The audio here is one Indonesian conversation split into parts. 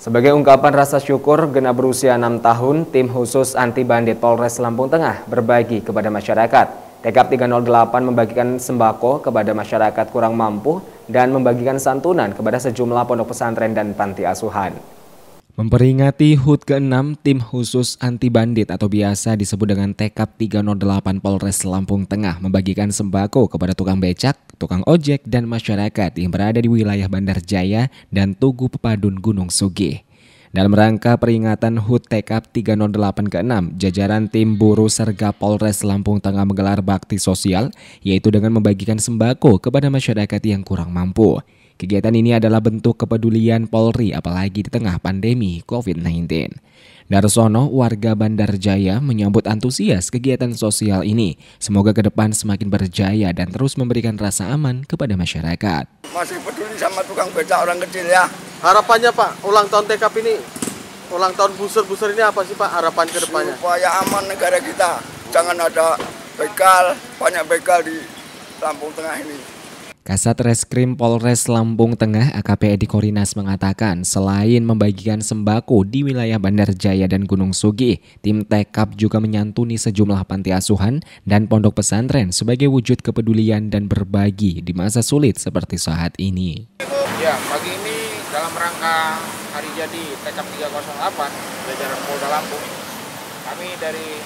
Sebagai ungkapan rasa syukur, genap berusia 6 tahun, tim khusus anti bandit Polres Lampung Tengah berbagi kepada masyarakat. Tkp 308 membagikan sembako kepada masyarakat kurang mampu dan membagikan santunan kepada sejumlah pondok pesantren dan panti asuhan. Memperingati HUT ke-6, tim khusus anti bandit atau biasa disebut dengan Tekap 308 Polres Lampung Tengah membagikan sembako kepada tukang becak, tukang ojek, dan masyarakat yang berada di wilayah Bandar Jaya dan Tugu Pepadun Gunung Sugi. Dalam rangka peringatan HUT Tekap 308 ke-6, jajaran tim Buru Serga Polres Lampung Tengah menggelar bakti sosial, yaitu dengan membagikan sembako kepada masyarakat yang kurang mampu. Kegiatan ini adalah bentuk kepedulian Polri apalagi di tengah pandemi COVID-19. Darsono, warga Bandar Jaya, menyambut antusias kegiatan sosial ini. Semoga ke depan semakin berjaya dan terus memberikan rasa aman kepada masyarakat. Masih peduli sama tukang beca orang kecil ya. Harapannya Pak, ulang tahun TKP ini, ulang tahun busur-busur ini apa sih Pak harapan ke depannya? Supaya aman negara kita, jangan ada bekal, banyak bekal di Lampung Tengah ini. Kasat Reskrim Polres Lampung Tengah AKP Edi Korinas mengatakan selain membagikan sembako di wilayah Bandar Jaya dan Gunung Sugi, tim Tekap juga menyantuni sejumlah panti asuhan dan pondok pesantren sebagai wujud kepedulian dan berbagi di masa sulit seperti saat ini. Ya, pagi ini dalam rangka hari jadi Tekap 308 jajaran Polda Lampung, kami dari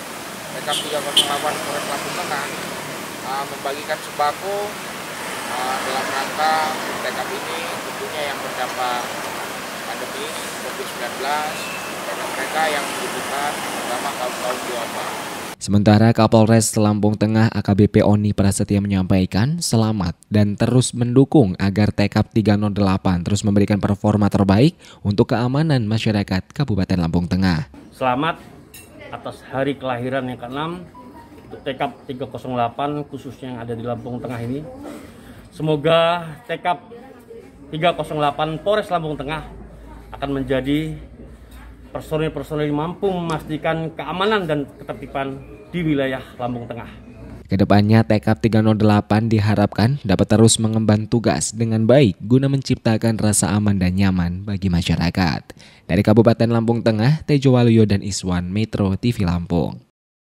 Tekap 308 Polres Lampung Tengah ah, membagikan sembako dalam rangka rekap ini tentunya yang berdampak pandemi COVID-19 dan mereka yang membutuhkan terutama kaum-kaum duafa. Sementara Kapolres Lampung Tengah AKBP Oni Prasetya menyampaikan selamat dan terus mendukung agar TKP 308 terus memberikan performa terbaik untuk keamanan masyarakat Kabupaten Lampung Tengah. Selamat atas hari kelahiran yang ke-6 untuk TKP 308 khususnya yang ada di Lampung Tengah ini Semoga Tekap 308 Polres Lampung Tengah akan menjadi personil-personil mampu memastikan keamanan dan ketertiban di wilayah Lampung Tengah. Kedepannya TKP 308 diharapkan dapat terus mengemban tugas dengan baik guna menciptakan rasa aman dan nyaman bagi masyarakat. Dari Kabupaten Lampung Tengah, Tejo Waluyo dan Iswan, Metro TV Lampung.